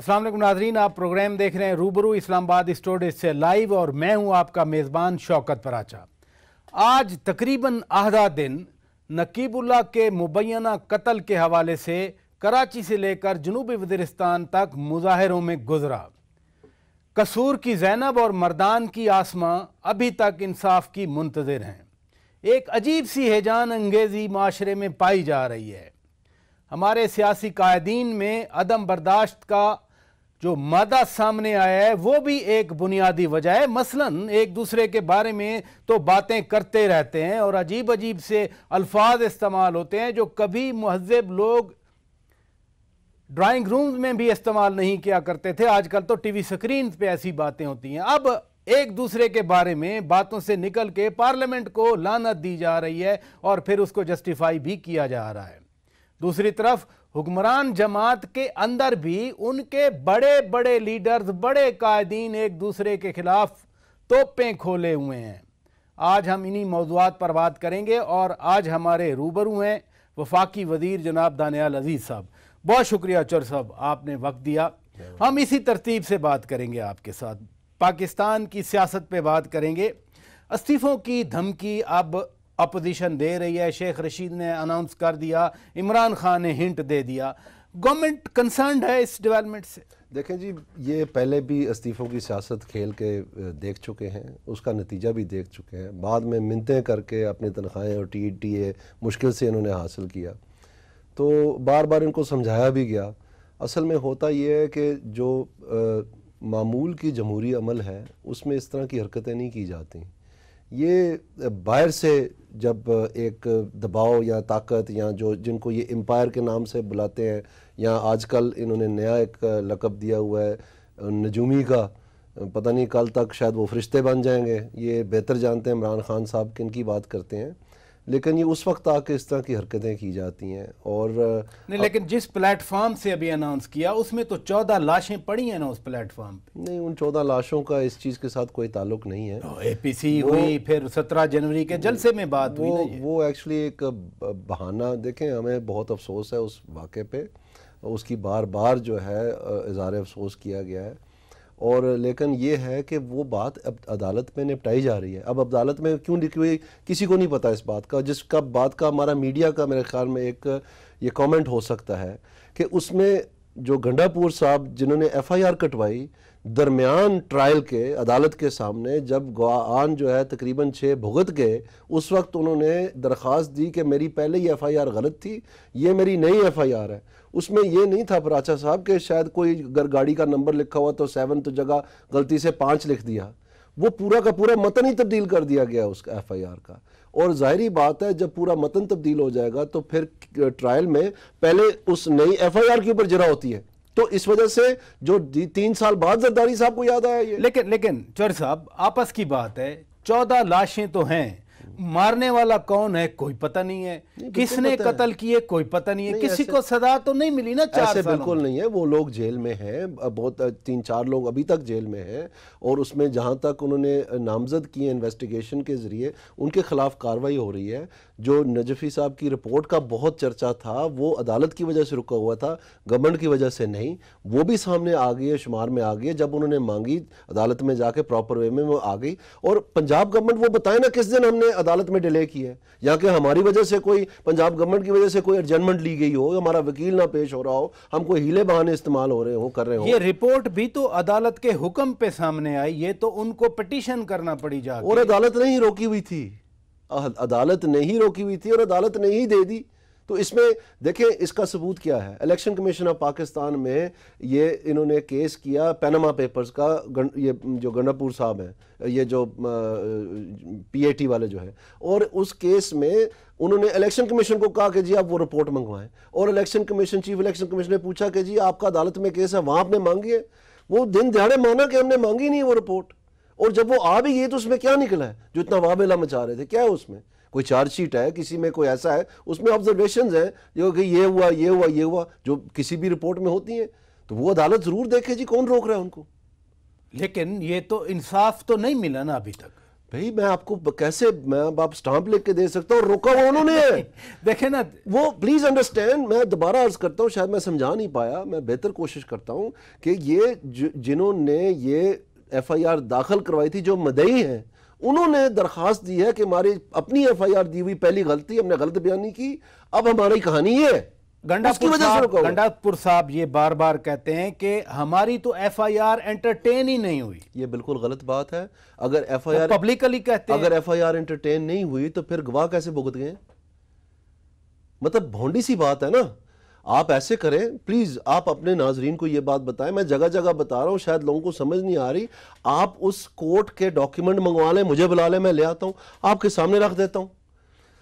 असलम नाजरीन आप प्रोग्राम देख रहे हैं रूबरू इस्लामाबाद स्टोरेज से लाइव और मैं हूं आपका मेज़बान शौकत पराचा आज तकरीबन आधा दिन नकीबुल्ला के मुबैना कत्ल के हवाले से कराची से लेकर जनूबी वजरिस्तान तक मुजाहरों में गुजरा कसूर की जैनब और मर्दान की आसमां अभी तक इंसाफ की मुंतजर हैं एक अजीब सी हैजान अंगेज़ी माशरे में पाई जा रही है हमारे सियासी कायदीन में अदम बर्दाश्त का जो मादा सामने आया है वो भी एक बुनियादी वजह है मसलन एक दूसरे के बारे में तो बातें करते रहते हैं और अजीब अजीब से अल्फाज इस्तेमाल होते हैं जो कभी महजब लोग ड्राइंग रूम्स में भी इस्तेमाल नहीं किया करते थे आजकल तो टीवी स्क्रीन पे ऐसी बातें होती हैं अब एक दूसरे के बारे में बातों से निकल के पार्लियामेंट को लानत दी जा रही है और फिर उसको जस्टिफाई भी किया जा रहा है दूसरी तरफ हुक्मरान जमात के अंदर भी उनके बड़े बड़े लीडर्स बड़े कायदीन एक दूसरे के खिलाफ तोपें खोले हुए हैं आज हम इन्हीं मौजूद पर बात करेंगे और आज हमारे रूबरू हैं वफाकी वजीर जनाब दानियाल अजीज़ साहब बहुत शुक्रिया चौर साहब आपने वक्त दिया हम इसी तरतीब से बात करेंगे आपके साथ पाकिस्तान की सियासत पे बात करेंगे इस्तीफ़ों की धमकी अब अपोजिशन दे रही है शेख रशीद ने अनाउंस कर दिया इमरान खान ने हिंट दे दिया गवर्नमेंट कंसर्न है इस डेवलपमेंट से देखें जी ये पहले भी इस्तीफ़ों की सियासत खेल के देख चुके हैं उसका नतीजा भी देख चुके हैं बाद में मिनतें करके अपनी तनख्वाहें और टी टी ए मुश्किल से इन्होंने हासिल किया तो बार बार इनको समझाया भी गया असल में होता ये है कि जो आ, मामूल की जमहूरी अमल है उसमें इस तरह की हरकतें नहीं की जाती ये बाहर से जब एक दबाव या ताकत या जो जिनको ये एम्पायर के नाम से बुलाते हैं या आजकल इन्होंने नया एक लकब दिया हुआ है नजूमी का पता नहीं कल तक शायद वो फरिश्ते बन जाएंगे ये बेहतर जानते हैं इमरान खान साहब किन की बात करते हैं लेकिन ये उस वक्त आके इस तरह की हरकतें की जाती हैं और नहीं लेकिन जिस प्लेटफॉर्म से अभी अनाउंस किया उसमें तो चौदह लाशें पड़ी हैं ना उस प्लेटफॉर्म पे नहीं उन चौदह लाशों का इस चीज़ के साथ कोई ताल्लुक नहीं है ए पी सी हुई फिर सत्रह जनवरी के जलसे में बात वो, हुई वो एक्चुअली एक बहाना देखें हमें बहुत अफसोस है उस वाक़े पर उसकी बार बार जो है इजहार अफसोस किया गया है और लेकिन ये है कि वो बात अब अदालत में निपटाई जा रही है अब अदालत में क्यों लिखी हुई किसी को नहीं पता इस बात का जिसका बात का हमारा मीडिया का मेरे ख्याल में एक ये कमेंट हो सकता है कि उसमें जो गंडापुर साहब जिन्होंने एफआईआर कटवाई दरमियान ट्रायल के अदालत के सामने जब गुआन जो है तकरीबन छः भुगत गए उस वक्त उन्होंने दरख्वास्त दी कि मेरी पहले ही एफ़ आई आर गलत थी ये मेरी नई एफ़ आई आर है उसमें यह नहीं था प्राचा साहब कि शायद कोई अगर गाड़ी का नंबर लिखा हुआ तो सेवन तो जगह गलती से पाँच लिख दिया वो पूरा का पूरा मतन ही तब्दील कर दिया गया उसका एफ़ आई आर का और ज़ाहरी बात है जब पूरा मतन तब्दील हो जाएगा तो फिर ट्रायल में पहले उस नई एफ़ आई आर के ऊपर जरा होती है तो इस वजह से जो तीन साल बाद जरदारी साहब को याद आया ये लेकिन लेकिन चौर साहब आपस की बात है चौदह लाशें तो हैं मारने वाला कौन है कोई पता नहीं है नहीं, किसने कत्ल किए कोई पता नहीं है नहीं, किसी को सजा तो नहीं मिली ना चार ऐसे बिल्कुल नहीं है वो लोग जेल में हैं बहुत तीन चार लोग अभी तक जेल में हैं और उसमें जहां तक उन्होंने नामजद किए इन्वेस्टिगेशन के जरिए उनके खिलाफ कार्रवाई हो रही है जो नजफ़ी साहब की रिपोर्ट का बहुत चर्चा था वो अदालत की वजह से रुका हुआ था गवर्नमेंट की वजह से नहीं वो भी सामने आ गई है शुमार में आ गई है जब उन्होंने मांगी अदालत में जाके प्रॉपर वे में वो आ गई और पंजाब गवर्नमेंट वो बताए ना किस दिन हमने अदालत में डिले की है या कि हमारी वजह से कोई पंजाब गवर्नमेंट की वजह से कोई एडजमेंट ली गई हो हमारा वकील ना पेश हो रहा हो हम कोई हीले बहाने इस्तेमाल हो रहे हो कर रहे हो ये रिपोर्ट भी तो अदालत के हुक्म पे सामने आई ये तो उनको पटिशन करना पड़ी जा और अदालत नहीं रोकी हुई थी अदालत ने ही रोकी हुई थी और अदालत ने ही दे दी तो इसमें देखें इसका सबूत क्या है इलेक्शन कमीशन ऑफ पाकिस्तान में ये इन्होंने केस किया पैनमा पेपर्स का गन, ये जो गंडापुर साहब हैं ये जो पीएटी वाले जो है और उस केस में उन्होंने इलेक्शन कमीशन को कहा कि जी आप वो रिपोर्ट मंगवाएं और election commission chief election commission ने पूछा कि जी आपका अदालत में केस है वहाँ आपने मांगी है वो दिन दिहाड़े माना कि हमने मांगी नहीं वो रिपोर्ट और जब वो आ भी गई तो उसमें क्या निकला है जो इतना वाबेला मचा रहे थे क्या है उसमें कोई चार्जशीट है किसी में कोई ऐसा है उसमें ऑब्जर्वेशन है जो कि ये हुआ ये हुआ ये हुआ जो किसी भी रिपोर्ट में होती है तो वो अदालत ज़रूर देखे जी कौन रोक रहा है उनको लेकिन ये तो इंसाफ तो नहीं मिला ना अभी तक भाई मैं आपको कैसे मैं आप स्टाम्प लिख के दे सकता हूँ रोका हुआ उन्होंने देखे ना वो प्लीज़ अंडरस्टैंड मैं दोबारा अर्ज करता हूँ शायद मैं समझा नहीं पाया मैं बेहतर कोशिश करता हूँ कि ये जिन्होंने ये एफ आई आर दाखिल करवाई थी जो मदई हैं उन्होंने दरख्वास्त दी है कि हमारी अपनी एफ आई आर दी हुई पहली गलती हमने गलत बयानी की अब हमारी कहानी है गंडापुर साहब ये बार बार कहते हैं कि हमारी तो एफ आई आर एंटरटेन ही नहीं हुई ये बिल्कुल गलत बात है अगर एफ आई आर तो पब्लिकली कहते अगर एफ आई आर एंटरटेन नहीं हुई तो फिर गवाह कैसे भुगत गए मतलब भोंडी सी बात है ना आप ऐसे करें प्लीज़ आप अपने नाजरीन को ये बात बताएं मैं जगह जगह बता रहा हूँ शायद लोगों को समझ नहीं आ रही आप उस कोर्ट के डॉक्यूमेंट मंगवा लें मुझे बुला लें मैं ले आता हूँ आपके सामने रख देता हूँ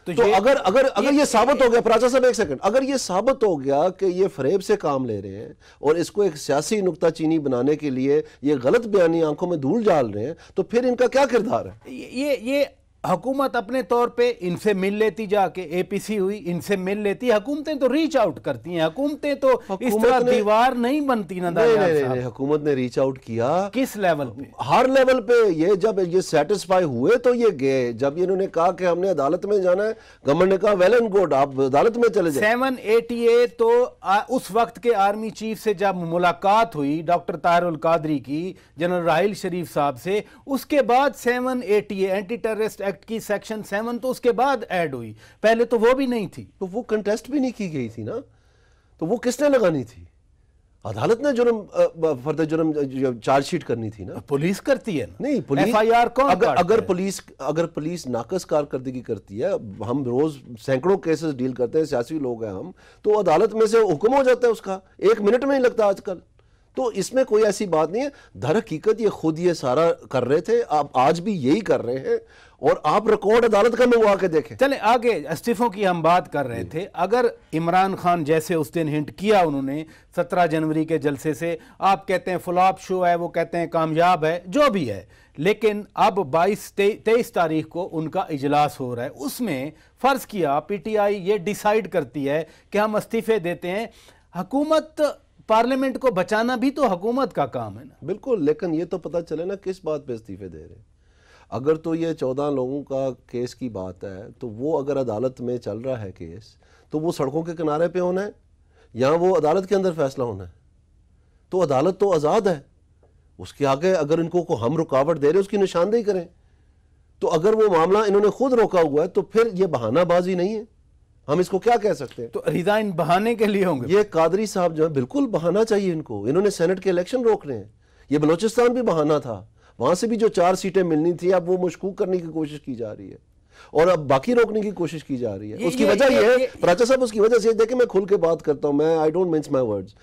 तो, तो अगर अगर अगर ये, ये साबित हो गया प्राचा साहब एक सेकंड अगर ये साबित हो गया कि ये फरेब से काम ले रहे हैं और इसको एक सियासी नुकताचीनी बनाने के लिए ये गलत बयानी आंखों में धूल डाल रहे हैं तो फिर इनका क्या किरदार है ये ये हुकूमत अपने तौर पे इनसे मिल लेती जाके एपीसी हुई इनसे मिल लेती हुकूमतें तो रीच आउट करती हैं हुकूमतें तो इस तरह दीवार नहीं बनती ना नहीं, नहीं, नहीं, हुकूमत ने रीच आउट किया किस लेवल पे हर लेवल पे ये जब ये सेटिस्फाई हुए तो ये गए जब इन्होंने कहा कि हमने अदालत में जाना है गवर्नमेंट ने कहा वेल एंड गुड आप अदालत में चले जाए सेवन ए तो आ, उस वक्त के आर्मी चीफ से जब मुलाकात हुई डॉक्टर तारुल कादरी की जनरल राहिल शरीफ साहब से उसके बाद seven A anti terrorist act की सेक्शन सेवन तो उसके बाद ऐड हुई पहले तो वो भी नहीं थी तो वो कंटेस्ट भी नहीं की गई थी ना तो वो किसने लगानी थी अदालत ने जुर्म फर्द जुर्म चार्जशीट करनी थी ना पुलिस करती है ना नहीं पुलिस एफआईआर कौन अगर अगर पुलिस अगर पुलिस नाकस कारकर्दगी करती है हम रोज सैकड़ों केसेस डील करते हैं सियासी लोग हैं हम तो अदालत में से हुक्म हो जाता है उसका एक मिनट में ही लगता आजकल तो इसमें कोई ऐसी बात नहीं है दर हकीकत ये खुद ये सारा कर रहे थे आप आज भी यही कर रहे हैं और आप रिकॉर्ड अदालत का लोग आके देखें चले आगे इस्तीफों की हम बात कर रहे थे अगर इमरान खान जैसे उस दिन हिंट किया उन्होंने सत्रह जनवरी के जलसे से आप कहते हैं फ्लॉप शो है वो कहते हैं कामयाब है जो भी है लेकिन अब बाईस तेईस तारीख को उनका इजलास हो रहा है उसमें फ़र्ज़ किया पीटीआई ये डिसाइड करती है कि हम इस्तीफ़े देते हैं हकूमत पार्लियामेंट को बचाना भी तो हकूमत का काम है ना बिल्कुल लेकिन ये तो पता चले ना किस बात पे इस्तीफे दे रहे हैं अगर तो ये चौदह लोगों का केस की बात है तो वो अगर अदालत में चल रहा है केस तो वो सड़कों के किनारे पे होना है या वो अदालत के अंदर फैसला होना है तो अदालत तो आज़ाद है उसके आगे अगर इनको को हम रुकावट दे रहे उसकी निशानदेही करें तो अगर वो मामला इन्होंने खुद रोका हुआ है तो फिर ये बहानाबाजी नहीं है हम इसको क्या कह सकते हैं तो रिजाइन बहाने के लिए होंगे ये कादरी साहब जो है बिल्कुल बहाना चाहिए इनको इन्होंने सेनेट के इलेक्शन रोक रहे हैं ये बलोचिस्तान भी बहाना था वहां से भी जो चार सीटें मिलनी थी अब वो मशकूक करने की कोशिश की जा रही है और अब बाकी रोकने की कोशिश की जा रही है उसकी वजह यह है प्राचा साहब उसकी वजह से देखिए मैं खुल के बात करता हूं मैं I don't mince my words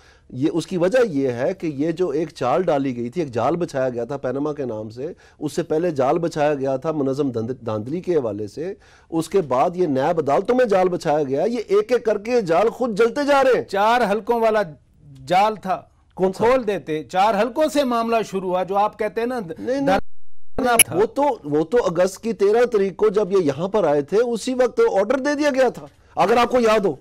ये उसकी वजह यह है कि ये जो एक चाल डाली गई थी एक जाल बिछाया गया था पैनमा के नाम से उससे पहले जाल बिछाया गया था मुनजम धांधली के हवाले से उसके बाद ये नैब अदालतों में जाल बिछाया गया ये एक एक करके जाल खुद जलते जा रहे हैं चार हल्कों वाला जाल था कौन खोल अच्छा। देते चार हलकों से मामला शुरू हुआ जो आप कहते हैं ना नहीं, नहीं, वो तो वो तो अगस्त की तेरह तारीख को जब ये यहां पर आए थे उसी वक्त ऑर्डर दे दिया गया था अगर आपको याद हो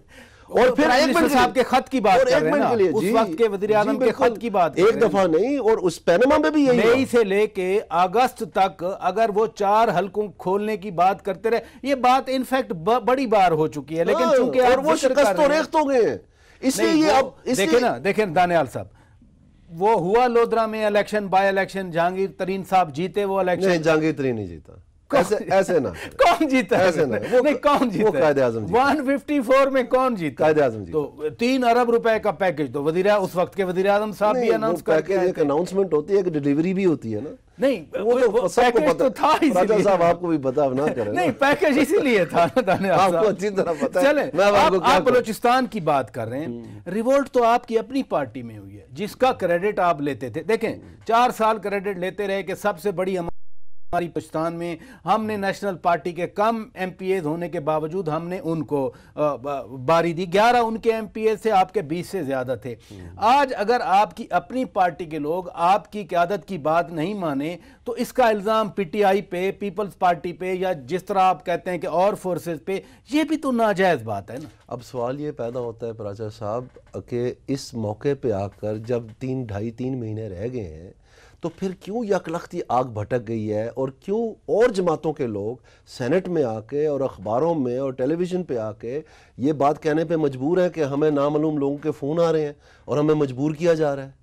और फिर एक मिनट साहब के खत की बात एक मिनट के लिए उस वक्त के वजीर आजम के खत की बात एक दफा नहीं और उस पैनमा में भी यही मई से लेके अगस्त तक अगर वो चार हलकों खोलने की बात करते रहे ये बात इनफैक्ट बड़ी बार हो चुकी है लेकिन हाँ, चूंकि और वो शिकस्त तो रेख तो गए इसलिए ये अब देखे ना देखे दानियाल साहब वो हुआ लोधरा में इलेक्शन बाय इलेक्शन जहांगीर तरीन साहब जीते वो इलेक्शन नहीं जहांगीर तरीन नहीं जीता ऐसे ऐसे ना कौन जीता ऐसे ना वो नहीं कौन जीता कायदे आजम वन फिफ्टी फोर में कौन जीता कायदे आजम तो तीन अरब रुपए का पैकेज तो वजीर उस वक्त के वजीर आजम साहब भी अनाउंस करके एक अनाउंसमेंट होती है एक डिलीवरी भी होती है ना नहीं वो तो, तो सबको पता तो था राजा साहब आपको भी ना करें नहीं पैकेज इसीलिए था आपको अच्छी तरह पता है चलें आप, आप की बात कर रहे हैं हम्म। रिवोल्ट तो आपकी अपनी पार्टी में हुई है जिसका क्रेडिट आप लेते थे देखें चार साल क्रेडिट लेते रहे कि सबसे बड़ी अमाउंट हमारी पाकिस्तान में हमने नेशनल पार्टी के कम एम होने के बावजूद हमने उनको बारी दी ग्यारह उनके एम से आपके बीस से ज़्यादा थे आज अगर आपकी अपनी पार्टी के लोग आपकी क्यादत की बात नहीं माने तो इसका इल्ज़ाम पीटीआई पे पीपल्स पार्टी पे या जिस तरह आप कहते हैं कि और फोर्सेस पे ये भी तो नाजायज़ बात है ना अब सवाल ये पैदा होता है प्राचा साहब कि इस मौके पे आकर जब तीन ढाई तीन महीने रह गए हैं तो फिर क्यों ये अकलखती आग भटक गई है और क्यों और जमातों के लोग सेनेट में आके और अखबारों में और टेलीविज़न पे आके ये बात कहने पे मजबूर हैं कि हमें नामालूम लोगों के फ़ोन आ रहे हैं और हमें मजबूर किया जा रहा है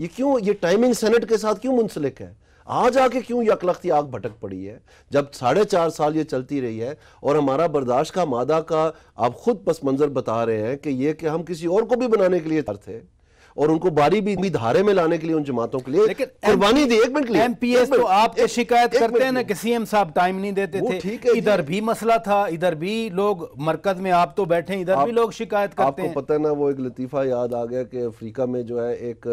ये क्यों ये टाइमिंग सेनेट के साथ क्यों मुंसलिक है आज आके क्यों ये अकलखती आग भटक पड़ी है जब साढ़े चार साल ये चलती रही है और हमारा बर्दाश्त का मादा का आप खुद पस मंज़र बता रहे हैं कि ये कि हम किसी और को भी बनाने के लिए तैयार थे और उनको बारी भी धारे में लाने के लिए उन जमातों के लिए कुर्बानी दी एक मिनट एमपीएस तो आप शिकायत करते हैं ना कि सीएम साहब टाइम नहीं देते थे इधर भी मसला था इधर भी लोग मरकज में आप तो बैठे इधर भी लोग शिकायत करते हैं आपको पता है ना वो एक लतीफ़ा याद आ गया कि अफ्रीका में जो है एक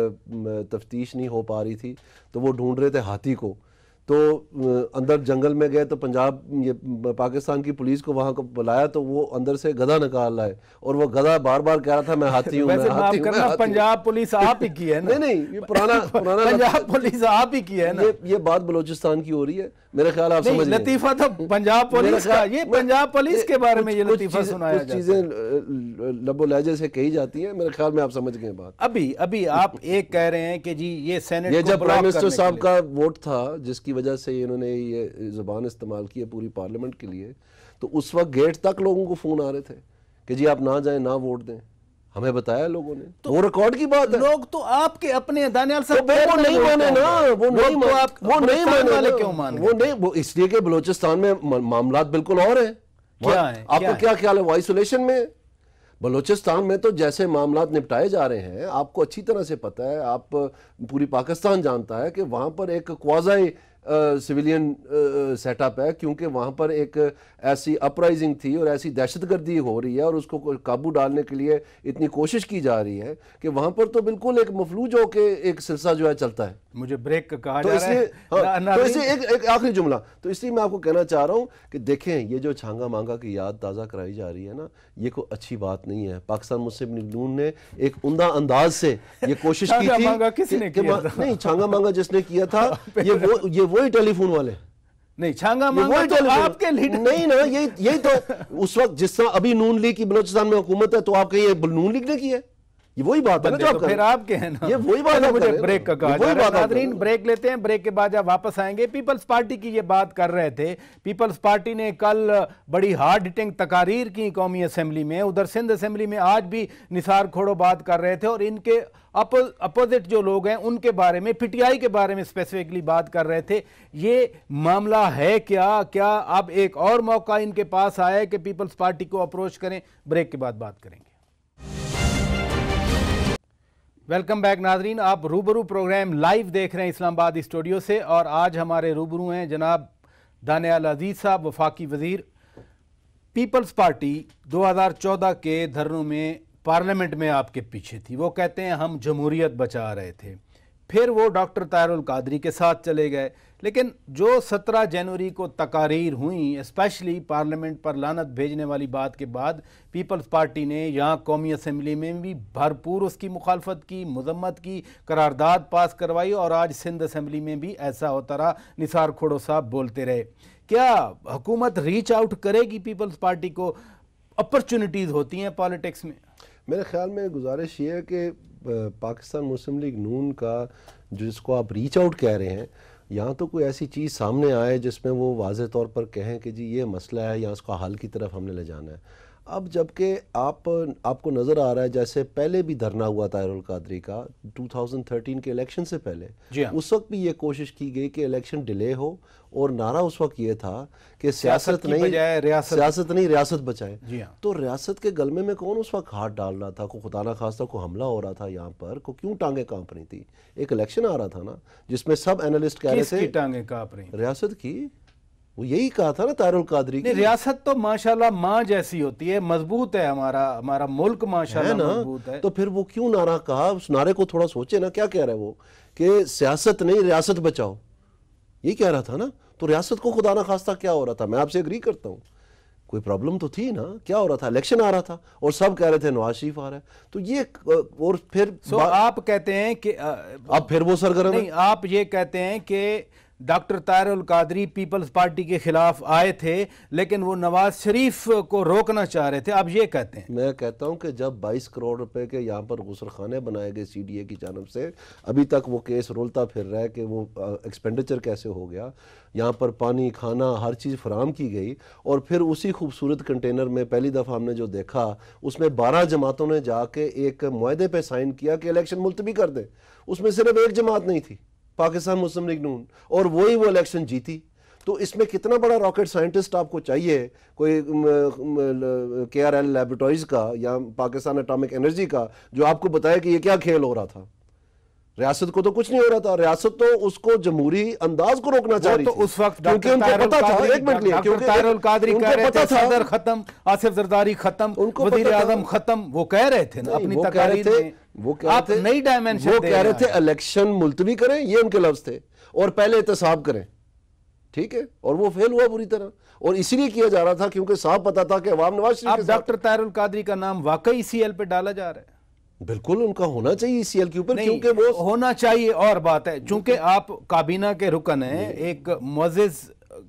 तफ्तीश नहीं हो पा रही थी तो वो ढूंढ रहे थे हाथी को तो अंदर जंगल में गए तो पंजाब ये पाकिस्तान की पुलिस को वहाँ को बुलाया तो वो अंदर से गधा निकाल लाए और वो गधा बार बार कह रहा था मैं हाथी हूँ पंजाब पुलिस आप ही की है ना? नहीं नहीं ये पुराना पुराना पंजाब पुलिस आप ही की है ना ये, ये बात बलोचिस्तान की हो रही है मेरे ख्याल आप समझ लतीफा था तो पंजाब पुलिस का ये पंजाब पुलिस के बारे में ये लतीफा सुनाया कुछ चीजें लबो लहजे से कही जाती है मेरे ख्याल में आप समझ गए बात अभी अभी आप एक कह रहे हैं कि जी ये सेनेट ये जब प्राइम मिनिस्टर साहब का वोट था जिसकी वजह से इन्होंने ये ज़बान इस्तेमाल की है पूरी पार्लियामेंट के लिए तो उस वक्त गेट तक लोगों को फ़ोन आ रहे थे कि जी आप ना जाएं ना वोट दें हमें बताया लोगों ने तो वो रिकॉर्ड की बात है लोग तो आपके अपने दानियाल साहब तो वो नहीं माने ना वो नहीं तो माने आप वो नहीं माने वाले क्यों माने वो नहीं वो इसलिए कि बलूचिस्तान में मामला बिल्कुल और है क्या है आपको क्या ख्याल है वो आइसोलेशन में बलूचिस्तान में तो जैसे मामला निपटाए जा रहे हैं आपको अच्छी तरह से पता है आप पूरी पाकिस्तान जानता है कि वहां पर एक क्वाजाई सिविलियन सेटअप है क्योंकि वहाँ पर एक ऐसी अपराइजिंग थी और ऐसी दहशतगर्दी हो रही है और उसको काबू डालने के लिए इतनी कोशिश की जा रही है कि वहाँ पर तो बिल्कुल एक मफलूज होकर एक सिलसिला जो है चलता है मुझे ब्रेक का कहा तो जा इसलिए हाँ, तो इसलिए एक एक आखिरी जुमला तो इसलिए मैं आपको कहना चाह रहा हूँ कि देखें ये जो छांगा मांगा की याद ताज़ा कराई जा रही है ना ये कोई अच्छी बात नहीं है पाकिस्तान मुस्लिम लीग नून ने एक उमदा अंदाज से ये कोशिश की थी मांगा किसने कि, किया नहीं छांगा मांगा जिसने किया था हाँ, ये वो ये वही टेलीफोन वाले नहीं छांगा मांगा तो आपके लीडर नहीं ना यही यही तो उस वक्त जिस तरह अभी नून लीग की बलोचिस्तान में हुकूमत है तो आप कहिए नून लीग ने किया है ये वही बात है तो आप तो फिर आपके हैं ना ये वही बात है मुझे ब्रेक का कहा वही बात नाजरीन ब्रेक लेते हैं ब्रेक के बाद जब वापस आएंगे पीपल्स पार्टी की ये बात कर रहे थे पीपल्स पार्टी ने कल बड़ी हार्ड हिटिंग तकारीर की कौमी असम्बली में उधर सिंध असम्बली में आज भी निसार खोड़ो बात कर रहे थे और इनके अपोजिट जो लोग हैं उनके बारे में पीटीआई के बारे में स्पेसिफिकली बात कर रहे थे ये मामला है क्या क्या अब एक और मौका इनके पास आया है कि पीपल्स पार्टी को अप्रोच करें ब्रेक के बाद बात करेंगे वेलकम बैक नाजरीन आप रूबरू प्रोग्राम लाइव देख रहे हैं इस्लामाबाद स्टूडियो से और आज हमारे रूबरू हैं जनाब दानियाल अजीज़ साहब वफाकी वजीर पीपल्स पार्टी 2014 के धरनों में पार्लियामेंट में आपके पीछे थी वो कहते हैं हम जमहूरियत बचा रहे थे फिर वो डॉक्टर तायरुल कादरी के साथ चले गए लेकिन जो 17 जनवरी को तकारीर हुई स्पेशली पार्लियामेंट पर लानत भेजने वाली बात के बाद पीपल्स पार्टी ने यहाँ कौमी असम्बली में भी भरपूर उसकी मुखालफत की मजम्मत की करारदाद पास करवाई और आज सिंध असम्बली में भी ऐसा होता रहा निसार खोड़ो साहब बोलते रहे क्या हुकूमत रीच आउट करेगी पीपल्स पार्टी को अपॉर्चुनिटीज़ होती हैं पॉलिटिक्स में मेरे ख्याल में गुजारिश ये है कि पाकिस्तान मुस्लिम लीग नून का जिसको आप रीच आउट कह रहे हैं यहाँ तो कोई ऐसी चीज़ सामने आए जिसमें वो वाज तौर पर कहें कि जी ये मसला है या उसको हल की तरफ हमने ले जाना है अब जबकि आप आपको नज़र आ रहा है जैसे पहले भी धरना हुआ अरुल कादरी का 2013 के इलेक्शन से पहले हाँ। उस वक्त भी ये कोशिश की गई कि इलेक्शन डिले हो और नारा उस वक्त ये था कि सियासत नहीं रियासत सियासत नहीं रियासत बचाए हाँ। तो रियासत के गलमे में कौन उस वक्त हाथ डाल रहा था को खुदा ना था को हमला हो रहा था यहाँ पर को क्यों टांगे कांप रही थी एक इलेक्शन आ रहा था ना जिसमें सब एनालिस्ट कह रहे थे टांगे कांप रही रियासत की वो यही कहा था ना तारुल कादरी की रियासत तो माशाल्लाह माँ जैसी होती है मजबूत है हमारा हमारा मुल्क माशाल्लाह मजबूत है तो फिर वो क्यों नारा कहा उस नारे को थोड़ा सोचे ना क्या कह रहा है वो कि सियासत नहीं रियासत बचाओ ये कह रहा था ना तो रियासत को खुदा ना खास्ता क्या हो रहा था मैं आपसे एग्री करता हूँ कोई प्रॉब्लम तो थी ना क्या हो रहा था इलेक्शन आ रहा था और सब कह रहे थे नवाज शरीफ आ रहा है तो ये और फिर so, आप कहते हैं कि अब फिर वो सरगर्म आप ये कहते हैं कि डॉक्टर तायर कादरी पीपल्स पार्टी के खिलाफ आए थे लेकिन वो नवाज शरीफ को रोकना चाह रहे थे आप ये कहते हैं मैं कहता हूं कि जब 22 करोड़ रुपए के यहाँ पर गुसरखाने बनाए गए सीडीए की जानब से अभी तक वो केस रोलता फिर रहा है कि वो एक्सपेंडिचर कैसे हो गया यहाँ पर पानी खाना हर चीज़ फराम की गई और फिर उसी खूबसूरत कंटेनर में पहली दफ़ा हमने जो देखा उसमें बारह जमातों ने जाके एक माहदे पर साइन किया कि इलेक्शन मुलतवी कर दें उसमें सिर्फ एक जमात नहीं थी पाकिस्तान मुस्लिम लीग नून और वही वो इलेक्शन जीती तो इसमें कितना बड़ा रॉकेट साइंटिस्ट आपको चाहिए कोई के आर एल लेबोरेटरीज का या पाकिस्तान एटॉमिक एनर्जी का जो आपको बताया कि ये क्या खेल हो रहा था रियासत को तो कुछ नहीं हो रहा था रियासत तो उसको जमहूरी अंदाज को रोकना चाह रही तो उस वक्त क्योंकि उनको पता था एक मिनट लिए क्योंकि तारुल कादरी कह रहे थे सदर खत्म आसिफ जरदारी खत्म वजीर आजम खत्म वो कह रहे थे ना अपनी तकरीर में वो कह आप नई डायमेंशन वो कह रहे थे इलेक्शन मुलतवी करें ये उनके लफ्ज थे और पहले एहतसाब करें ठीक है और वो फेल हुआ बुरी तरह और इसीलिए किया जा रहा था क्योंकि साफ पता था कि अवाम नवाज शरीफ डॉक्टर तारुल कादरी का नाम वाकई सी e एल पे डाला जा रहा है बिल्कुल उनका होना चाहिए सी e एल के ऊपर क्योंकि वो होना चाहिए और बात है चूंकि आप काबीना के रुकन हैं एक मोजिज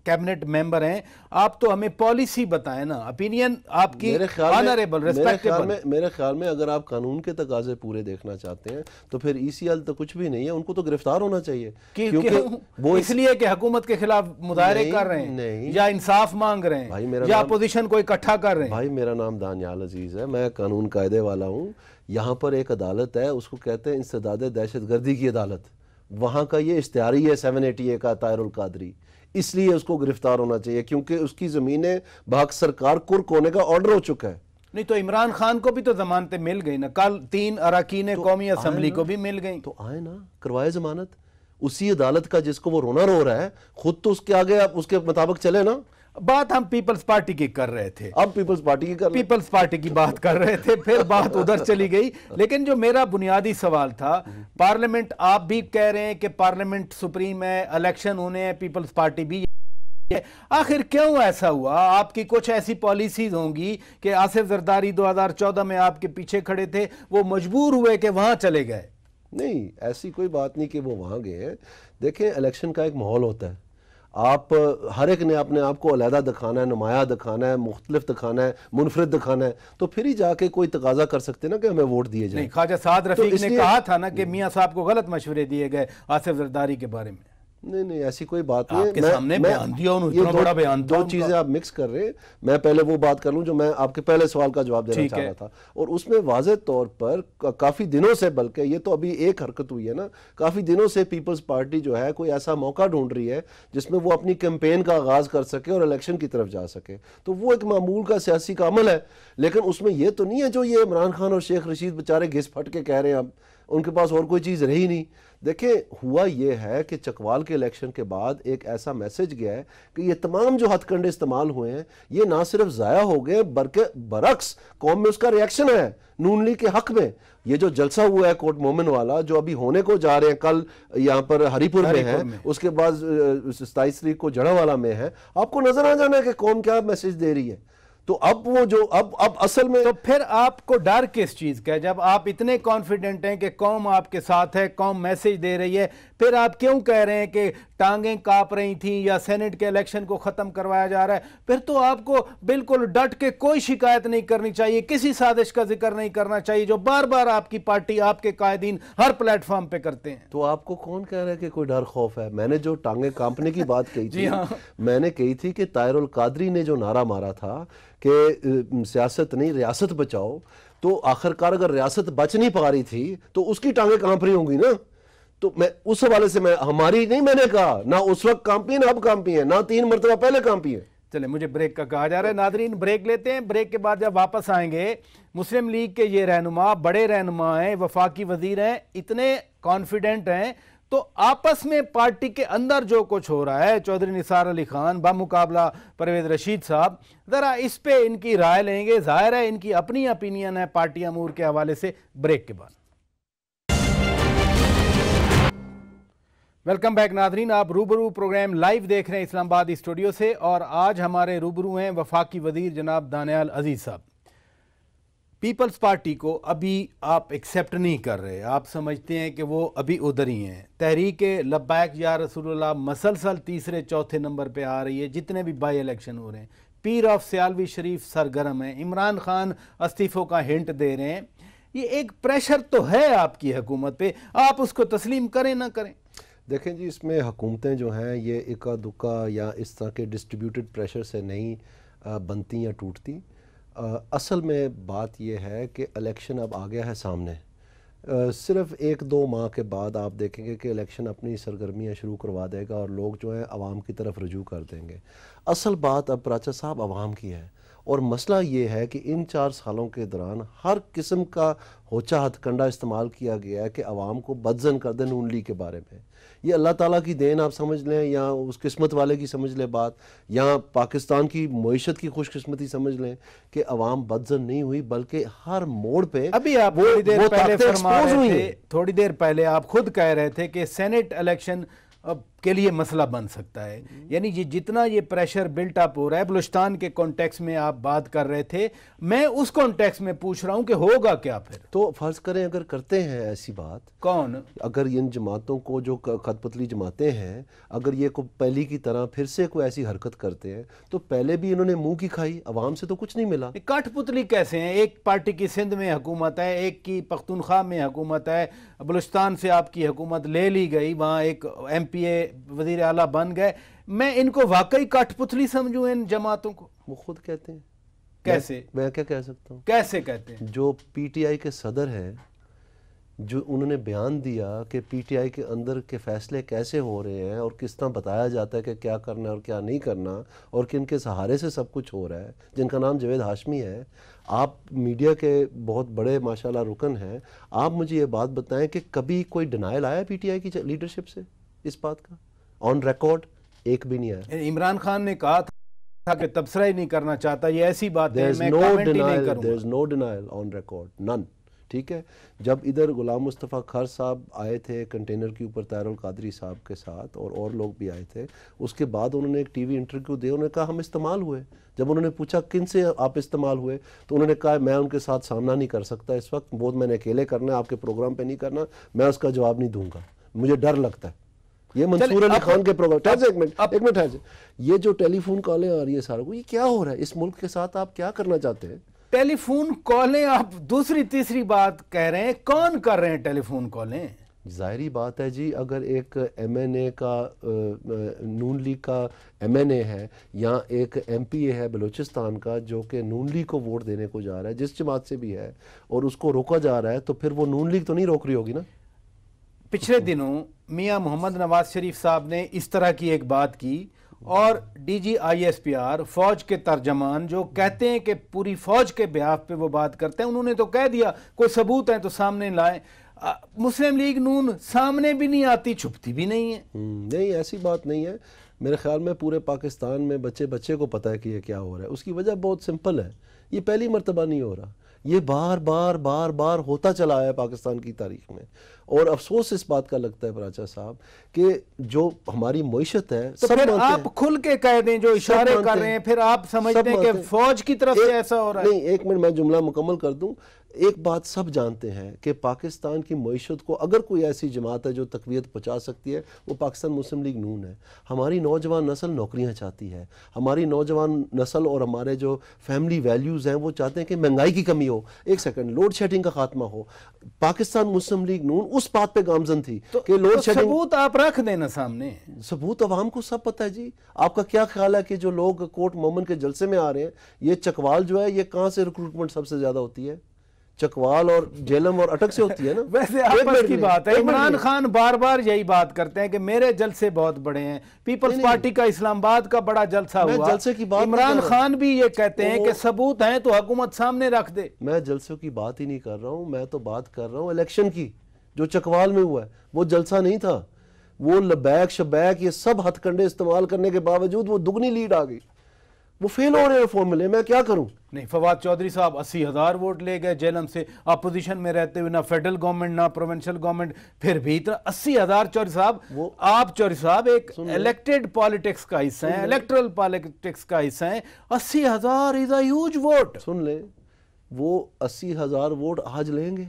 कैबिनेट मेंबर हैं आप तो हमें पॉलिसी बताएं ना ओपिनियन आपकी मेरे ऑनरेबल में, मेरे, ख्याल में मेरे ख्याल में अगर आप कानून के तकाजे पूरे देखना चाहते हैं तो फिर ईसीएल e तो कुछ भी नहीं है उनको तो गिरफ्तार होना चाहिए क्योंकि वो इसलिए कि हुकूमत के खिलाफ मुजाहरे कर रहे हैं या इंसाफ मांग रहे हैं या अपोजिशन को इकट्ठा कर रहे हैं भाई मेरा नाम दानियाल अजीज है मैं कानून कायदे वाला हूँ यहाँ पर एक अदालत है उसको कहते हैं इंसदाद दहशतगर्दी की अदालत वहाँ का ये इश्तारी है सेवन एटी ए का तायरुल कादरी इसलिए उसको गिरफ्तार होना चाहिए क्योंकि उसकी ज़मीनें भाग सरकार कुर्क होने का ऑर्डर हो चुका है नहीं तो इमरान खान को भी तो जमानतें मिल गई ना कल तीन अरकान तो कौमी असम्बली को भी मिल गई तो आए ना करवाए जमानत उसी अदालत का जिसको वो रोना रो रहा है खुद तो उसके आगे आप उसके मुताबिक चले ना बात हम पीपल्स पार्टी की कर रहे थे अब पीपल्स पार्टी की कर पीपल्स पार्टी की बात कर रहे थे फिर बात उधर चली गई लेकिन जो मेरा बुनियादी सवाल था पार्लियामेंट आप भी कह रहे हैं कि पार्लियामेंट सुप्रीम है इलेक्शन होने हैं पीपल्स पार्टी भी आखिर क्यों ऐसा हुआ आपकी कुछ ऐसी पॉलिसीज होंगी कि आसिफ जरदारी 2014 में आपके पीछे खड़े थे वो मजबूर हुए कि वहां चले गए नहीं ऐसी कोई बात नहीं कि वो वहां गए देखें इलेक्शन का एक माहौल होता है आप हर एक ने अपने आप को अलहदा दिखाना है नुमाया दिखाना है मुख्तलिफ दिखाना है मुनफरद दिखाना है तो फिर ही जाके कोई तकाजा कर सकते ना कि हमें वोट दिए जाए ख्वाजा साद तो रफीक तो ने कहा था ना कि हम्म। मियाँ साहब को गलत मशवरे दिए गए आसिफ जरदारी के बारे में नहीं नहीं ऐसी कोई बात नहीं आपके मैं, सामने मैं, बयान दिया उन्होंने इतना बड़ा बयान दो चीजें आप मिक्स कर रहे हैं मैं पहले वो बात कर लूं जो मैं आपके पहले सवाल का जवाब देना चाह रहा था और उसमें वाज तौर पर का, काफी दिनों से बल्कि ये तो अभी एक हरकत हुई है ना काफी दिनों से पीपल्स पार्टी जो है कोई ऐसा मौका ढूंढ रही है जिसमें वो अपनी कैंपेन का आगाज कर सके और इलेक्शन की तरफ जा सके तो वो एक मामूल का सियासी का अमल है लेकिन उसमें यह तो नहीं है जो ये इमरान खान और शेख रशीद बेचारे घिस फट के कह रहे हैं अब उनके पास और कोई चीज़ रही नहीं देखिए हुआ ये है कि चकवाल के इलेक्शन के बाद एक ऐसा मैसेज गया है कि ये तमाम जो हथकंडे इस्तेमाल हुए हैं ये ना सिर्फ ज़ाया हो गए बल्कि बरक्स कौम में उसका रिएक्शन है नून लीग के हक में ये जो जलसा हुआ है कोर्ट मोमिन वाला जो अभी होने को जा रहे हैं कल यहाँ पर हरिपुर में है में। उसके बाद सताईस तरीक को जड़ावाला में है आपको नजर आ जाना है कि कौम क्या मैसेज दे रही है तो अब वो जो अब अब असल में तो फिर आपको डर किस चीज़ का है जब आप इतने कॉन्फिडेंट हैं कि कौम आपके साथ है कौम मैसेज दे रही है फिर आप क्यों कह रहे हैं कि टांगें कांप रही थीं या सेनेट के इलेक्शन को ख़त्म करवाया जा रहा है फिर तो आपको बिल्कुल डट के कोई शिकायत नहीं करनी चाहिए किसी साजिश का जिक्र नहीं करना चाहिए जो बार बार आपकी पार्टी आपके कायदीन हर प्लेटफॉर्म पे करते हैं तो आपको कौन कह रहा है कि कोई डर खौफ है मैंने जो टांगे कांपने की बात कही थी हाँ। मैंने कही थी कि तायरुल कादरी ने जो नारा मारा था कि सियासत नहीं रियासत बचाओ तो आखिरकार अगर रियासत बच नहीं पा रही थी तो उसकी टांगे कांप रही होंगी ना तो मैं उस हवाले से मैं हमारी नहीं मैंने कहा ना उस वक्त काम पिए ना अब काम है ना तीन मरतबा पहले काम है चले मुझे ब्रेक का कहा जा रहा है नादरीन ब्रेक लेते हैं ब्रेक के बाद जब वापस आएंगे मुस्लिम लीग के ये रहनुमा बड़े रहनुमा हैं वफाकी वजीर हैं इतने कॉन्फिडेंट हैं तो आपस में पार्टी के अंदर जो कुछ हो रहा है चौधरी निसार अली खान बामुकाबला परवेज रशीद साहब ज़रा इस पर इनकी राय लेंगे जाहिर है इनकी अपनी ओपिनियन है पार्टी अमूर के हवाले से ब्रेक के बाद वेलकम बैक नादरीन आप रूबरू प्रोग्राम लाइव देख रहे हैं इस्लामाबाद स्टूडियो से और आज हमारे रूबरू हैं वफाकी वजीर जनाब दानियाल अजीज़ साहब पीपल्स पार्टी को अभी आप एक्सेप्ट नहीं कर रहे आप समझते हैं कि वो अभी उधर ही हैं तहरीक लब्बैक या रसूलुल्लाह मसलसल तीसरे चौथे नंबर पे आ रही है जितने भी बाई इलेक्शन हो रहे हैं पीर ऑफ सियालवी शरीफ सरगर्म है इमरान खान इस्तीफ़ों का हिंट दे रहे हैं ये एक प्रेशर तो है आपकी हुकूमत पे आप उसको तस्लीम करें ना करें देखें जी इसमें हुकूमतें जो हैं ये इक्का दुक्का या इस तरह के डिस्ट्रीब्यूटेड प्रेशर से नहीं बनती या टूटती असल में बात यह है कि इलेक्शन अब आ गया है सामने आ, सिर्फ एक दो माह के बाद आप देखेंगे कि इलेक्शन अपनी सरगर्मियाँ शुरू करवा देगा और लोग जो हैं आवाम की तरफ रजू कर देंगे असल बात अब प्राचा साहब आवाम की है और मसला ये है कि इन चार सालों के दौरान हर किस्म का होचा हथकंडा इस्तेमाल किया गया है कि आवाम को बदजन कर दें नून लीग के बारे में ये अल्लाह ताला की देन आप समझ लें या उस किस्मत वाले की समझ लें बात या पाकिस्तान की मीशत की खुशकस्मती समझ लें कि अवाम बदजन नहीं हुई बल्कि हर मोड़ पे अभी आप वो, थोड़ी देर वो पहले फरमा रहे थे थोड़ी देर पहले आप खुद कह रहे थे कि सेनेट इलेक्शन के लिए मसला बन सकता है यानी ये जितना ये प्रेशर बिल्ट अप हो रहा है बलुस्तान के कॉन्टेक्स में आप बात कर रहे थे मैं उस कॉन्टेक्स में पूछ रहा हूँ कि होगा क्या फिर तो फर्ज करें अगर करते हैं ऐसी बात कौन अगर इन जमातों को जो खतपतली जमाते हैं अगर ये को पहली की तरह फिर से कोई ऐसी हरकत करते हैं तो पहले भी इन्होंने मुंह की खाई अवाम से तो कुछ नहीं मिला कठपुतली कैसे हैं एक पार्टी की सिंध में हुकूमत है एक की पख्तनख्वा में हुकूमत है बलुस्तान से आपकी हुकूमत ले ली गई वहाँ एक एम पी ए वजीर अला बन गए मैं इनको वाकई कठपुतली समझू इन जमातों को वो खुद कहते हैं कैसे मैं, मैं क्या कह सकता हूँ कैसे कहते हैं जो पीटीआई के सदर है जो उन्होंने बयान दिया कि पीटीआई के अंदर के फैसले कैसे हो रहे हैं और किस तरह बताया जाता है कि क्या करना है और क्या नहीं करना और किन के सहारे से सब कुछ हो रहा है जिनका नाम जवेद हाशमी है आप मीडिया के बहुत बड़े माशाल्लाह रुकन हैं आप मुझे ये बात बताएं कि कभी कोई डिनाइल आया पीटीआई की लीडरशिप से इस बात का ऑन रिकॉर्ड एक भी नहीं आया इमरान खान ने कहा था कि तबसरा ही नहीं करना चाहता ये ऐसी बात है मैं no denial, नहीं is no denial on record none ठीक है जब इधर गुलाम मुस्तफ़ा खर साहब आए थे कंटेनर के ऊपर तैरुल कादरी साहब के साथ और और लोग भी आए थे उसके बाद उन्होंने एक टीवी इंटरव्यू दिया उन्होंने कहा हम इस्तेमाल हुए जब उन्होंने पूछा किन से आप इस्तेमाल हुए तो उन्होंने कहा मैं उनके साथ सामना नहीं कर सकता इस वक्त बहुत मैंने अकेले करना है आपके प्रोग्राम पर नहीं करना मैं उसका जवाब नहीं दूंगा मुझे डर लगता है ये मंसूर अली खान के प्रोग्राम ठहर एक मिनट एक मिनट ठहर ये जो टेलीफोन कॉलें आ रही है सारा को ये क्या हो रहा है इस मुल्क के साथ आप क्या करना चाहते हैं टेलीफोन कॉलें आप दूसरी तीसरी बात कह रहे हैं कौन कर रहे हैं टेलीफोन कॉलें जाहरी बात है जी अगर एक एम एन ए का नून लीग का एम एन ए है या एक एम पी ए है बलूचिस्तान का जो कि नून लीग को वोट देने को जा रहा है जिस जमात से भी है और उसको रोका जा रहा है तो फिर वो नून लीग तो नहीं रोक रही होगी ना पिछले अच्छा। दिनों मियां मोहम्मद नवाज शरीफ साहब ने इस तरह की एक बात की और D G I S P R फौज के तर्जमान जो कहते हैं कि पूरी फौज के ब्याह पे वो बात करते हैं उन्होंने तो कह दिया कोई सबूत है तो सामने लाए मुस्लिम लीग नून सामने भी नहीं आती छुपती भी नहीं है हम्म, नहीं ऐसी बात नहीं है मेरे ख्याल में पूरे पाकिस्तान में बच्चे बच्चे को पता है कि ये क्या हो रहा है उसकी वजह बहुत सिंपल है ये पहली मरतबा नहीं हो रहा ये बार बार बार बार होता चला आया पाकिस्तान की तारीख में और अफसोस इस बात का लगता है प्राचा साहब कि जो हमारी मीशत है तो सब फिर आप खुल के कह दें जो इशारे कर रहे हैं फिर आप समझते हैं कि फौज की तरफ से ऐसा हो रहा है नहीं एक मिनट मैं जुमला मुकम्मल कर दूं एक बात सब जानते हैं कि पाकिस्तान की मीशत को अगर कोई ऐसी जमात है जो तकवीत पहुँचा सकती है वो पाकिस्तान मुस्लिम लीग नून है हमारी नौजवान नस्ल नौकरियाँ चाहती है हमारी नौजवान नस्ल और हमारे जो फैमिली वैल्यूज़ हैं वो चाहते हैं कि महंगाई की कमी हो एक सेकेंड लोड शेडिंग का खात्मा हो पाकिस्तान मुस्लिम लीग नून उस बात पर गामजन थी तो, कि लोड तो शेडिंग सबूत आप रख देना सामने सबूत अवाम को सब पता है जी आपका क्या ख्याल है कि जो लोग कोर्ट मोमन के जलसे में आ रहे हैं ये चकवाल जो है ये कहाँ से रिक्रूटमेंट सबसे ज़्यादा होती है चकवाल और जेलम और अटक से होती है ना वैसे आपस की बात है इमरान खान बार बार यही बात करते हैं कि मेरे जलसे बहुत बड़े हैं पीपल्स पार्टी का इस्लामाबाद का बड़ा जलसा हुआ जलसे की बात इमरान खान भी ये कहते हैं कि सबूत हैं तो हुकूमत सामने रख दे मैं जलसों की बात ही नहीं कर रहा हूँ मैं तो बात कर रहा हूँ इलेक्शन की जो चकवाल में हुआ है वो जलसा नहीं था वो लबैक शबैक ये सब हथकंडे इस्तेमाल करने के बावजूद वो दुगनी लीड आ गई वो फेल हो रहे हैं फॉर्मूले मैं क्या करूं नहीं फवाद चौधरी साहब अस्सी हज़ार वोट ले गए जेलम से अपोजिशन में रहते हुए ना फेडरल गवर्नमेंट ना प्रोविंशियल गवर्नमेंट फिर भी इतना अस्सी हज़ार चौधरी साहब वो आप चौधरी साहब एक इलेक्टेड पॉलिटिक्स का हिस्सा है इलेक्ट्रल पॉलिटिक्स का हिस्सा है अस्सी हज़ार इज़ अ ह्यूज वोट सुन ले वो अस्सी हज़ार वोट आज लेंगे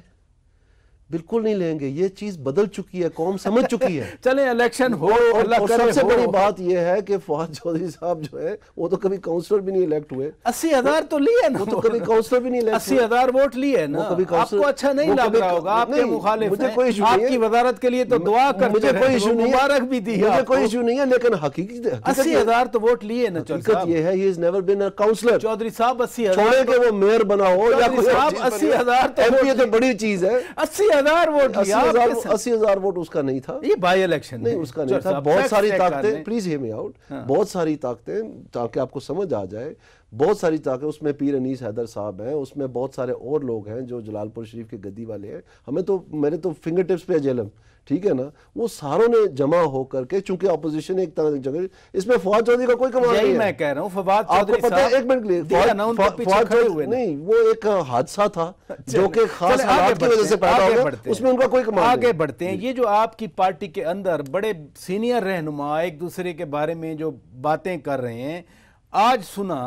बिल्कुल नहीं लेंगे ये चीज बदल चुकी है कौम समझ चुकी है चले इलेक्शन हो और, और सबसे बड़ी बात ये है कि फवाद चौधरी साहब जो है वो तो कभी काउंसलर भी नहीं इलेक्ट हुए अस्सी हजार तो लिए ना वो तो कभी काउंसलर भी नहीं इलेक्ट अस्सी हजार वोट लिए ना कभी आपको अच्छा नहीं लग रहा होगा आपके मुखाले मुझे कोई इशू आपकी वजारत के लिए तो दुआ कर मुझे कोई इशू नहीं मुबारक भी दी मुझे कोई इशू नहीं है लेकिन हकीकत अस्सी हजार तो वोट लिए ना हकीकत ये है he is never been a councillor Chaudhry साहब अस्सी हजार छोड़े तो के वो मेयर बना हो या कोई अस्सी हजार तो, तो बड़ी चीज है अस्सी हजार वोट अस्सी हजार वोट उसका नहीं था ये बाई इलेक्शन नहीं उसका नहीं था बहुत सारी ताकतें प्लीज हे हेम आउट बहुत सारी ताकतें ताकि आपको समझ आ जाए बहुत सारी ताकतें उसमें पीर अनीस हैदर साहब हैं उसमें बहुत सारे और लोग हैं जो जलालपुर शरीफ के गद्दी वाले हैं हमें तो मेरे तो फिंगर टिप्स पे जेलम ठीक है ना वो सारों ने जमा होकर के चूंकि अपोजिशन एक तरह जगह इसमें फवाद चौधरी का कोई कमाल नहीं मैं कह रहा हूँ फवाद चौधरी पता है एक मिनट के लिए फवाद हुए नहीं वो एक हादसा था जो कि खास की वजह से पैदा हुआ उसमें उनका कोई कमाल आगे बढ़ते हैं ये जो आपकी पार्टी के अंदर बड़े सीनियर रहनुमा एक दूसरे के बारे में जो बातें कर रहे हैं आज सुना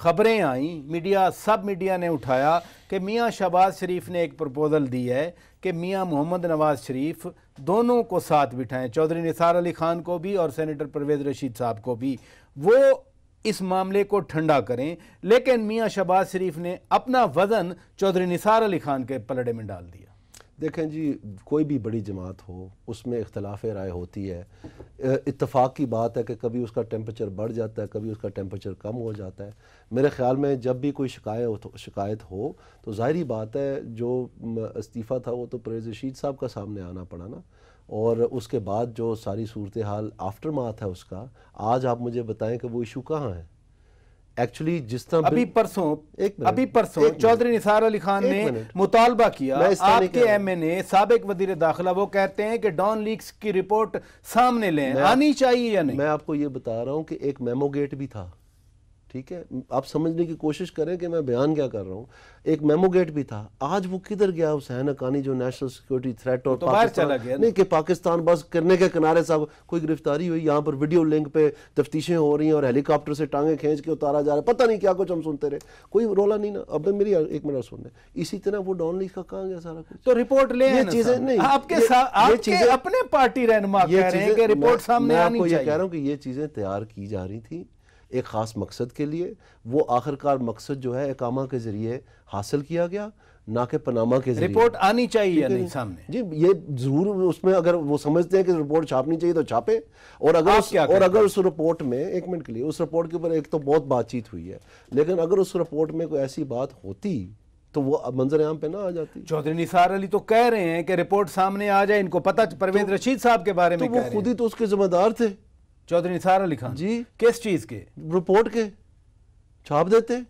खबरें आई मीडिया सब मीडिया ने उठाया कि मियाँ शहबाज शरीफ ने एक प्रपोजल दी है कि मियाँ मोहम्मद नवाज़ शरीफ दोनों को साथ बिठाएं चौधरी निसार अली खान को भी और सेनेटर परवेज़ रशीद साहब को भी वो इस मामले को ठंडा करें लेकिन मियाँ शहबाज शरीफ ने अपना वज़न चौधरी निसार अली खान के पलड़े में डाल दिया देखें जी कोई भी बड़ी जमात हो उसमें इख्तलाफ राय होती है इतफ़ाक़ की बात है कि कभी उसका टेम्परेचर बढ़ जाता है कभी उसका टेम्परेचर कम हो जाता है मेरे ख़्याल में जब भी कोई शिकायत शिकायत हो तो ज़ाहरी बात है जो इस्तीफ़ा था वो तो परेज़ रशीद साहब का सामने आना पड़ा ना और उसके बाद जो सारी सूरत हाल आफ्टर माथ है उसका आज आप मुझे बताएं कि वो इशू कहाँ है एक्चुअली जिस तरह अभी परसों एक अभी परसों चौधरी निसार अली खान ने मुतालबा किया आपके एम एन ए सबक वजीर दाखिला वो कहते हैं कि डॉन लीक्स की रिपोर्ट सामने लें आनी चाहिए या नहीं मैं आपको ये बता रहा हूँ कि एक मेमोगेट भी था ठीक है आप समझने की कोशिश करें कि मैं बयान क्या कर रहा हूँ एक मेमोगेट भी था आज वो किधर गया हुसैन अकानी जो नेशनल सिक्योरिटी थ्रेट और तो पाकिस्तान चला गया नहीं कि पाकिस्तान बस करने के किनारे साहब कोई गिरफ्तारी हुई यहाँ पर वीडियो लिंक पे तफ्तीशें हो रही हैं और हेलीकॉप्टर से टांगे खींच के उतारा जा रहा है पता नहीं क्या कुछ हम सुनते रहे कोई रोला नहीं ना अब मेरी एक मिनट सुन रहे इसी तरह वो डॉन लीग का कहा गया सारा कुछ तो रिपोर्ट ले चीजें नहीं आपके अपने पार्टी रिपोर्ट सामने आपको ये कह रहा हूँ कि ये चीजें तैयार की जा रही थी एक ख़ास मकसद के लिए वो आखिरकार मकसद जो है एकामा के ज़रिए हासिल किया गया ना कि पनामा के रिपोर्ट आनी चाहिए या नहीं सामने जी ये जरूर उसमें अगर वो समझते हैं कि रिपोर्ट छापनी चाहिए तो छापे और अगर उस, और अगर उस रिपोर्ट में एक मिनट के लिए उस रिपोर्ट के ऊपर एक तो बहुत बातचीत हुई है लेकिन अगर उस रिपोर्ट में कोई ऐसी बात होती तो वो मंजर आम पे ना आ जाती चौधरी निसार अली तो कह रहे हैं कि रिपोर्ट सामने आ जाए इनको पता परवेज तो- रशीद साहब के बारे तो में खुद ही तो उसके जिम्मेदार थे चौधरी निसार अली खान जी किस चीज के रिपोर्ट के छाप देते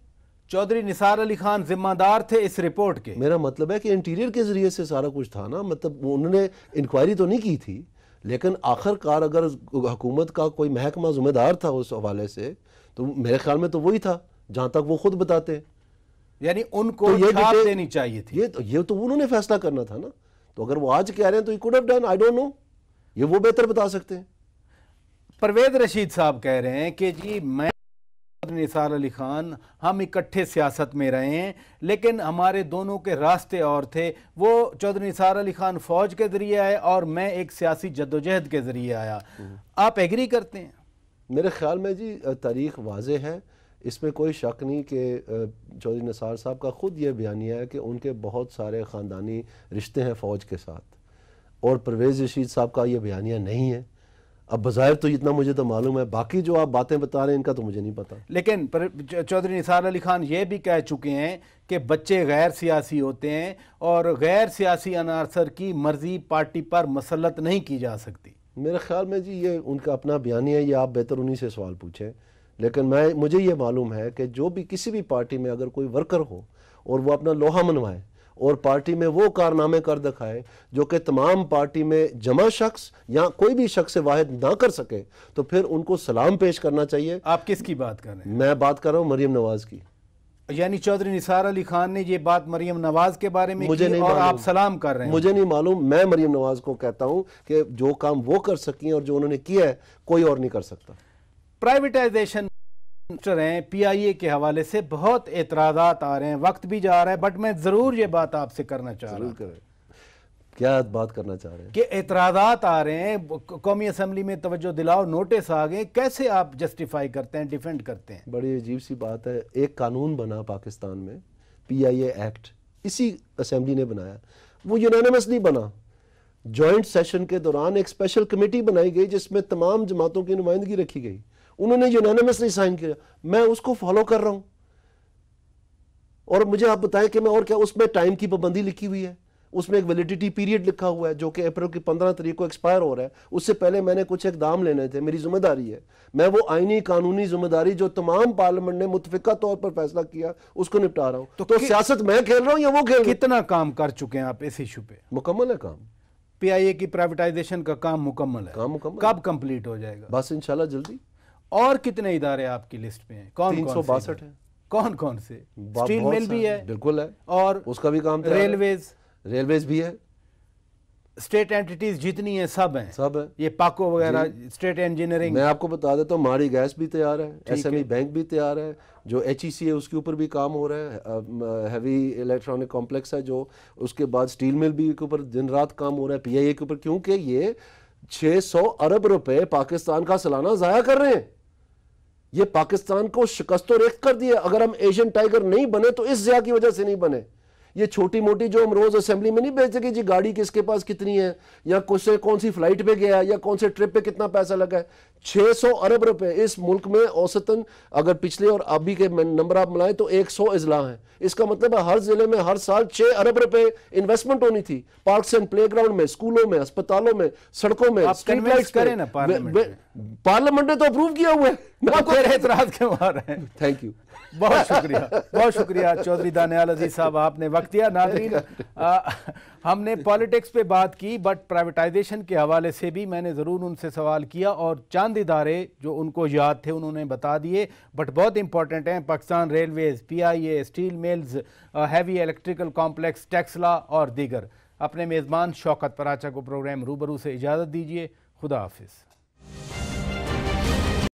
चौधरी निसार अली खान जिम्मेदार थे इस रिपोर्ट के मेरा मतलब है कि इंटीरियर के जरिए से सारा कुछ था ना मतलब उन्होंने इंक्वायरी तो नहीं की थी लेकिन आखिरकार अगर हुकूमत का कोई महकमा जिम्मेदार था उस हवाले से तो मेरे ख्याल में तो वही था जहाँ तक वो खुद बताते यानी उनको तो ये देनी चाहिए थी ये तो ये तो उन्होंने फैसला करना था ना तो अगर वो आज कह रहे हैं तो you could have done I don't know ये वो बेहतर बता सकते हैं परवेज रशीद साहब कह रहे हैं कि जी मैं निसार अली खान हम इकट्ठे सियासत में रहे हैं लेकिन हमारे दोनों के रास्ते और थे वो चौधरी निसार अली खान फौज के ज़रिए आए और मैं एक सियासी जदोजहद के ज़रिए आया हम्म। आप एग्री करते हैं मेरे ख्याल में जी तारीख वाज है इसमें कोई शक नहीं कि चौधरी निसार साहब का ख़ुद ये बयानिया है कि उनके बहुत सारे ख़ानदानी रिश्ते हैं फ़ौज के साथ और परवेज़ रशीद साहब का यह बयानिया नहीं है अब बाहर तो इतना मुझे तो मालूम है बाकी जो आप बातें बता रहे हैं इनका तो मुझे नहीं पता लेकिन चौधरी निसार अली खान ये भी कह चुके हैं कि बच्चे गैर सियासी होते हैं और गैर सियासी अनासर की मर्जी पार्टी पर मसलत नहीं की जा सकती मेरे ख्याल में जी ये उनका अपना बयानी है ये आप बेहतर उन्हीं से सवाल पूछें लेकिन मैं मुझे ये मालूम है कि जो भी किसी भी पार्टी में अगर कोई वर्कर हो और वो अपना लोहा मनवाएं और पार्टी में वो कारनामे कर दिखाए जो कि तमाम पार्टी में जमा शख्स या कोई भी शख्स वाहिद ना कर सके तो फिर उनको सलाम पेश करना चाहिए आप किसकी बात कर रहे हैं मैं बात कर रहा हूँ मरियम नवाज की यानी चौधरी निसार अली खान ने ये बात मरियम नवाज के बारे में मुझे नहीं और आप सलाम कर रहे हैं मुझे नहीं मालूम मैं मरियम नवाज को कहता हूँ कि जो काम वो कर सकी और जो उन्होंने किया है कोई और नहीं कर सकता प्राइवेटाइजेशन मिनिस्टर हैं पीआईए के हवाले से बहुत एतराज़ आ रहे हैं वक्त भी जा रहा है बट मैं ज़रूर ये बात आपसे करना चाह रहा हूँ क्या बात करना चाह रहे हैं कि एतराज आ रहे हैं कौमी असम्बली में तवज्जो दिलाओ नोटिस आ गए कैसे आप जस्टिफाई करते हैं डिफेंड करते हैं बड़ी अजीब सी बात है एक कानून बना पाकिस्तान में पी आई ए एक्ट इसी असम्बली ने बनाया वो यूनानमसली बना जॉइंट सेशन के दौरान एक स्पेशल कमेटी बनाई गई जिसमें तमाम जमातों की नुमाइंदगी रखी गई उन्होंने यूनानिमसली साइन किया मैं उसको फॉलो कर रहा हूं और मुझे आप बताएं कि मैं और क्या उसमें टाइम की पाबंदी लिखी हुई है उसमें एक वैलिडिटी पीरियड लिखा हुआ है जो कि अप्रैल की पंद्रह तारीख को एक्सपायर हो रहा है उससे पहले मैंने कुछ दाम लेने थे मेरी जिम्मेदारी है मैं वो आईनी कानूनी जिम्मेदारी जो तमाम पार्लियामेंट ने मुतफिका तौर पर फैसला किया उसको निपटा रहा हूं तो, तो सियासत मैं खेल रहा हूँ या वो खेल कितना काम कर चुके हैं आप इस इशू पे मुकम्मल है काम पी आई ए की प्राइवेटाइजेशन का काम मुकम्मल है काम मुकम्मल कब कंप्लीट हो जाएगा बस इनशाला जल्दी और कितने इदारे आपकी लिस्ट में हैं कौन तीन सौ बासठ है कौन कौन से स्टील मिल भी है बिल्कुल है और उसका भी काम तो रेलवेज रेलवेज भी है स्टेट एंटिटीज जितनी है सब हैं सब है ये पाको वगैरह स्टेट इंजीनियरिंग मैं आपको बता देता हूँ मारी गैस भी तैयार है एसएमई बैंक भी तैयार है जो एच ई सी है उसके ऊपर भी काम हो रहा है हैवी इलेक्ट्रॉनिक कॉम्प्लेक्स है जो उसके बाद स्टील मिल भी के ऊपर दिन रात काम हो रहा है पी आई ए के ऊपर क्योंकि ये 600 अरब रुपए पाकिस्तान का सालाना ज़ाया कर रहे हैं ये पाकिस्तान को शिकस्त रेख कर दिए अगर हम एशियन टाइगर नहीं बने तो इस जया की वजह से नहीं बने ये छोटी मोटी जो हम रोज़ असेंबली में नहीं भेजते कि जी गाड़ी किसके पास कितनी है या से कौन सी फ्लाइट पे गया है या कौन से ट्रिप पे कितना पैसा लगा है 600 अरब रुपए इस मुल्क में औसतन अगर पिछले और अभी के नंबर आप मिलाएं तो 100 सौ अजला है इसका मतलब है हर ज़िले में हर साल 6 अरब रुपए इन्वेस्टमेंट होनी थी पार्क्स एंड प्ले में स्कूलों में अस्पतालों में सड़कों में स्ट्रीट पार्लियामेंट ने तो अप्रूव किया हुआ है थैंक यू बहुत शुक्रिया बहुत शुक्रिया चौधरी दानियाल अजीज साहब आपने वक्त दिया नाजरीन हमने पॉलिटिक्स पे बात की बट प्राइवेटाइजेशन के हवाले से भी मैंने ज़रूर उनसे सवाल किया और चांद इदारे जो उनको याद थे उन्होंने बता दिए बट बहुत इंपॉर्टेंट हैं Pakistan railways P I A steel mills heavy electrical complex Taxila और दीगर अपने मेज़बान शौकत पराचा को प्रोग्राम रूबरू से इजाज़त दीजिए खुदा हाफिज़